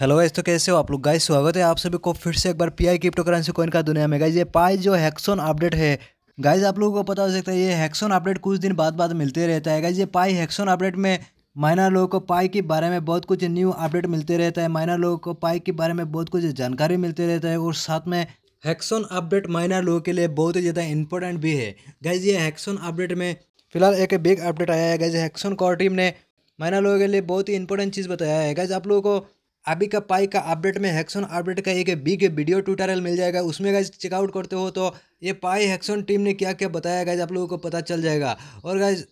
hello guys तो कैसे हो आप लोग गाइज स्वागत है आप सभी को फिर से एक बार पीआई क्रिप्टो करेंसी कोइन का दुनिया में गाइस ये पाई जो हैक्सोन अपडेट है गाइज आप लोगों को पता हो सकता है ये हैक्सोन अपडेट कुछ दिन बाद बाद मिलते रहता है गाइस ये पाई हैक्सोन अपडेट में माइनर लोगों को पाई के बारे में बहुत कुछ न्यू अपडेट मिलते रहता है माइनर लोगों को पाई के बारे में बहुत कुछ जानकारी मिलते रहता है और साथ में हैक्सोन अपडेट माइनर लोगों के लिए बहुत ही ज़्यादा इंपॉर्टेंट भी है गाइज ये हैक्सोन अपडेट में फिलहाल एक बिग अपडेट आया है गाइज हैक्सोन कॉर टीम ने माइनर लोगों के लिए बहुत ही इंपॉर्टेंट चीज़ बताया है गाइज आप लोगों को अभी का पाई का अपडेट में हेक्सोन अपडेट का एक बिग वीडियो ट्यूटोरियल मिल जाएगा उसमें गाइज चेकआउट करते हो तो ये पाई हेक्सोन टीम ने क्या क्या बताया गाइज आप लोगों को पता चल जाएगा और गाइज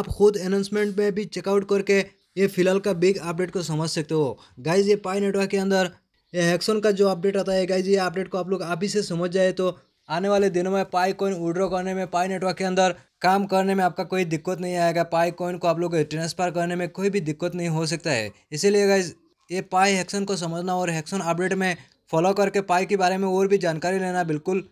आप खुद अनाउंसमेंट में भी चेकआउट करके ये फिलहाल का बिग अपडेट को समझ सकते हो गाइज ये पाई नेटवर्क के अंदर ये हैक्सन का जो अपडेट आता है गाइज ये अपडेट को आप लोग अभी से समझ जाए तो आने वाले दिनों में पाई कॉइन विड्रॉ करने में पाई नेटवर्क के अंदर काम करने में आपका कोई दिक्कत नहीं आएगा पाई कॉइन को आप लोग ट्रांसफर करने में कोई भी दिक्कत नहीं हो सकता है इसीलिए गाइज ये पाई हैक्सन को समझना और हैक्सन अपडेट में फॉलो करके पाई के बारे में और भी जानकारी लेना बिल्कुल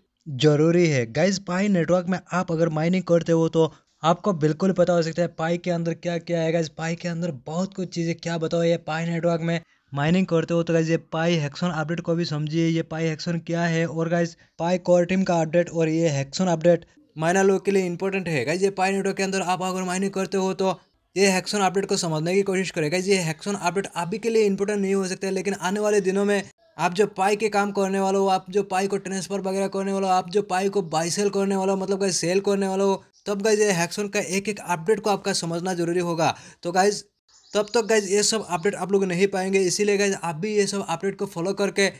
जरूरी है गाइज पाई नेटवर्क में आप अगर माइनिंग करते हो तो आपको बिल्कुल पता हो सकता है पाई के अंदर क्या क्या है गाइज पाई के अंदर बहुत कुछ चीज़ें क्या बताओ ये पाई नेटवर्क में माइनिंग करते हो तो गाइज ये पाई हैक्सन अपडेट को भी समझिए ये पाई हैक्सन क्या है और गाइज पाई कोर टीम का अपडेट और ये हैक्सन अपडेट माइनर लोग के लिए इंपॉर्टेंट है गाइज ये पाई नेटवर्क के अंदर आप अगर माइनिंग करते हो तो ये हैक्सन अपडेट को समझने की कोशिश करेगा ये हैक्सन अपडेट अभी के लिए इंपोर्टेंट नहीं हो सकता है लेकिन आने वाले दिनों में आप जो पाई के काम करने वाले हो आप जो पाई को ट्रांसफर वगैरह करने वाले हो आप जो पाई को बाई सेल करने वाला हो मतलब गाइज सेल करने वाला हो तब गाइज ये हैक्सन का एक एक अपडेट को आपका समझना जरूरी होगा तो गाइज तब तक तो गाइज ये सब अपडेट आप लोग नहीं पाएंगे इसीलिए गाइज आप भी ये सब अपडेट को फॉलो करके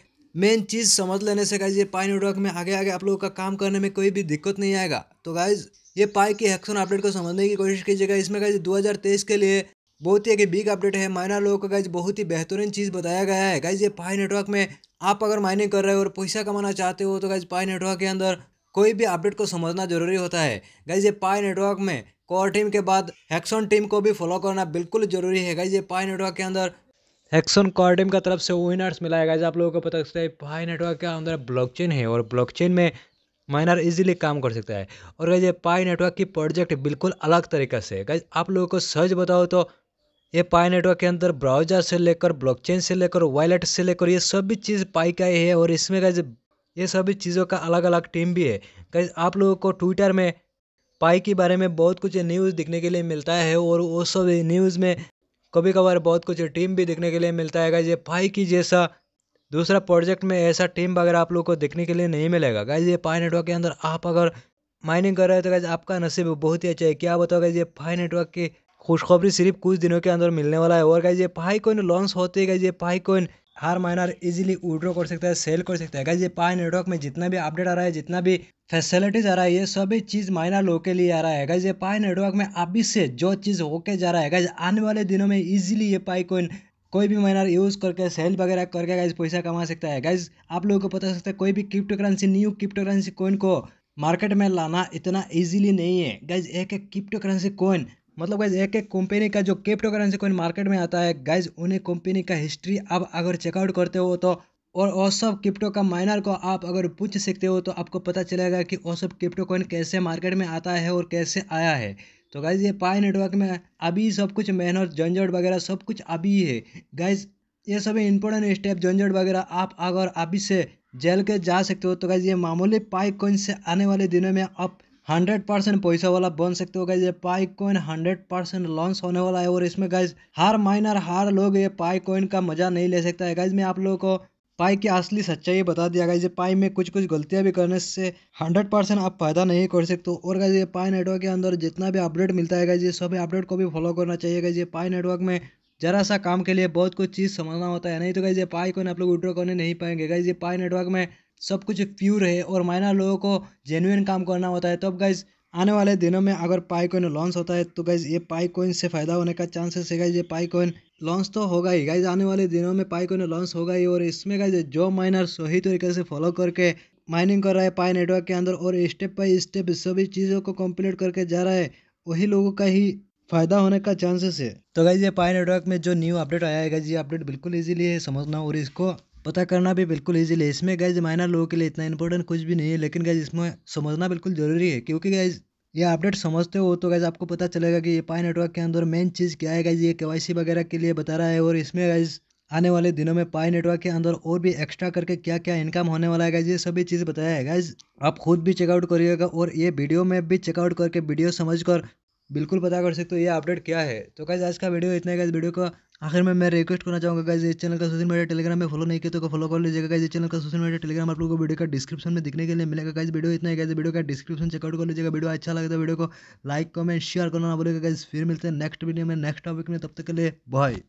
मेन चीज़ समझ लेने से गाइज ये पाई नेटवर्क में आगे आगे आप लोगों का काम करने में कोई भी दिक्कत नहीं आएगा तो गाइज़ ये पाई की हेक्सोन अपडेट को समझने की कोशिश कीजिएगा इसमें गाइज 2023 के लिए बहुत ही एक बिग अपडेट है माइनर लोगों का गाइज बहुत ही बेहतरीन चीज़ बताया गया है गाइज ये पाई नेटवर्क में आप अगर माइनिंग कर रहे हो और पैसा कमाना चाहते हो तो गाइज पाई नेटवर्क के अंदर कोई भी अपडेट को समझना जरूरी होता है गाइज ये पाई नेटवर्क में कोर टीम के बाद हेक्सोन टीम को भी फॉलो करना बिल्कुल जरूरी है गाइज ये पाई नेटवर्क के अंदर हेक्सोन कोर टीम का तरफ से विनर्स मिला है गाइज आप लोगों को पता चलता है पाई नेटवर्क के अंदर ब्लॉकचेन है और ब्लॉकचेन में माइनर इजीली काम कर सकता है और ये पाई नेटवर्क की प्रोजेक्ट बिल्कुल अलग तरीका से है आप लोगों को सच बताओ तो ये पाई नेटवर्क के अंदर ब्राउजर से लेकर ब्लॉकचेन से लेकर वॉलेट से लेकर ये सभी चीज़ पाई का ही है और इसमें गाइज ये सभी चीज़ों का अलग अलग टीम भी है गाइज आप लोगों को ट्विटर में पाई के बारे में बहुत कुछ न्यूज़ दिखने के लिए मिलता है और वो सब न्यूज़ में कभी कभार बहुत कुछ टीम भी देखने के लिए मिलता है गाइज ये पाई की जैसा दूसरा प्रोजेक्ट में ऐसा टीम वगैरह आप लोग को देखने के लिए नहीं मिलेगा गाइज ये पाई नेटवर्क के अंदर आप अगर माइनिंग कर रहे हो तो गाइज आपका नसीब बहुत ही अच्छा है क्या बताओ गाइज ये पाई नेटवर्क की खुशखबरी सिर्फ कुछ दिनों के अंदर मिलने वाला है और गाइज ये पाई कोइन लॉन्च होते ही गाइज ये पाई कोइन हर माइनर इजीली विड्रॉ कर सकता है सेल कर सकता है गाइज ये पाई नेटवर्क में जितना भी अपडेट आ रहा है जितना भी फैसिलिटीज आ रहा है ये सभी चीज़ माइनर लोगों के लिए आ रहा है गाइज ये पाई नेटवर्क में अभी से जो चीज़ होके जा रहा है गाइज आने वाले दिनों में इजिली ये पाई कोइन कोई भी माइनर यूज़ करके सेल वगैरह करके गाइज पैसा कमा सकता है गाइज आप लोगों को पता सकता है कोई भी cryptocurrency new cryptocurrency coin को मार्केट में लाना इतना इजीली नहीं है गाइज एक एक क्रिप्टो करेंसी कोइन मतलब गाइज एक एक कंपनी का जो क्रिप्टो करेंसी कोइन मार्केट में आता है गाइज उन्हें कंपनी का हिस्ट्री आप अगर चेकआउट करते हो तो और वो सब क्रिप्टो का माइनर को आप अगर पूछ सकते हो तो आपको पता चलेगा कि वो सब क्रिप्टो कोइन कैसे मार्केट में आता है और कैसे आया है तो गाइज़ ये पाई नेटवर्क में अभी सब कुछ मेहनत झंझट वगैरह सब कुछ अभी है गाइज़ ये सभी इंपॉर्टेंट स्टेप झंझट वगैरह आप अगर अभी से जेल के जा सकते हो तो गाइज़ ये मामूली पाई कॉइन से आने वाले दिनों में आप हंड्रेड परसेंट पैसा वाला बन सकते हो गाइज ये Pi coin hundred percent launch होने वाला है और इसमें गाइज हर माइनर हर लोग ये पाई कॉइन का मजा नहीं ले सकता है गाइज मैं आप लोगों को पाई की असली सच्चाई बता दिया गया ये पाई में कुछ कुछ गलतियाँ भी करने से हंड्रेड परसेंट आप फायदा नहीं कर सकते और गाइज ये पाई नेटवर्क के अंदर जितना भी अपडेट मिलता है ये सभी अपडेट को भी फॉलो करना चाहिए गाइज ये पाई नेटवर्क में जरा सा काम के लिए बहुत कुछ चीज़ समझना होता है नहीं तो गाइज ये पाई को आप लोग विड्रॉ करने नहीं पाएंगे गाइज ये पाई नेटवर्क में सब कुछ प्योर है और माइनर लोगों को जेन्यून काम करना होता है तब गाइज आने वाले दिनों में अगर पाई कोइन लॉन्च होता है तो गाइज ये पाई कोइन से फायदा होने का चांसेस है गाइज ये पाई कोइन लॉन्च तो होगा ही गाइज आने वाले दिनों में पाई को लॉन्च होगा ही और इसमें गाइज जो माइनर सही तरीके से फॉलो करके माइनिंग कर रहा है पाई नेटवर्क के अंदर और स्टेप बाई स्टेप सभी चीज़ों को कंप्लीट करके जा रहा है वही लोगों का ही फायदा होने का चांसेस है तो गाइज ये पाई नेटवर्क में जो न्यू अपडेट आया है गाइज ये अपडेट बिल्कुल ईजिली है समझना और इसको पता करना भी बिल्कुल ईजिली है इसमें गाइज माइनर लोगों के लिए इतना इंपॉर्टेंट कुछ भी नहीं है लेकिन गाइज इसमें समझना बिल्कुल जरूरी है क्योंकि गाइज ये अपडेट समझते हो तो गैज़ आपको पता चलेगा कि ये पाई नेटवर्क के अंदर मेन चीज़ क्या है गैज़ ये के वगैरह के लिए बता रहा है और इसमें गैज़ आने वाले दिनों में पाई नेटवर्क के अंदर और भी एक्स्ट्रा करके क्या क्या इनकम होने वाला है गाइज ये सभी चीज़ बताया है गाइज आप खुद भी चेकआउट करिएगा और ये वीडियो में भी चेकआउट करके वीडियो समझ कर बिल्कुल पता कर सकते हो ये अपडेट क्या है तो गाइज आज का वीडियो इतना गाइज वीडियो का आखिर में मैं रिक्वेस्ट करना चाहूँगा गाइज इस चैनल का सोशल मीडिया टेलीग्राम में फॉलो नहीं किया तो फॉलो कर लीजिएगा गाइज इस चैनल का सोशल मीडिया टेलीग्राम आप लोगों को वीडियो का डिस्क्रिप्शन में दिखने के लिए मिलेगा गाइज वीडियो इतना है गाइज वीडियो का डिस्क्रिप्शन चेकआउट कर लीजिएगा वीडियो अच्छा लगे तो वीडियो को लाइक कमेंट शेयर करना ना बोलेगा गाइज फिर मिलते हैं नेक्स्ट वीडियो में नेक्स्ट टॉपिक में तब तक के लिए बाय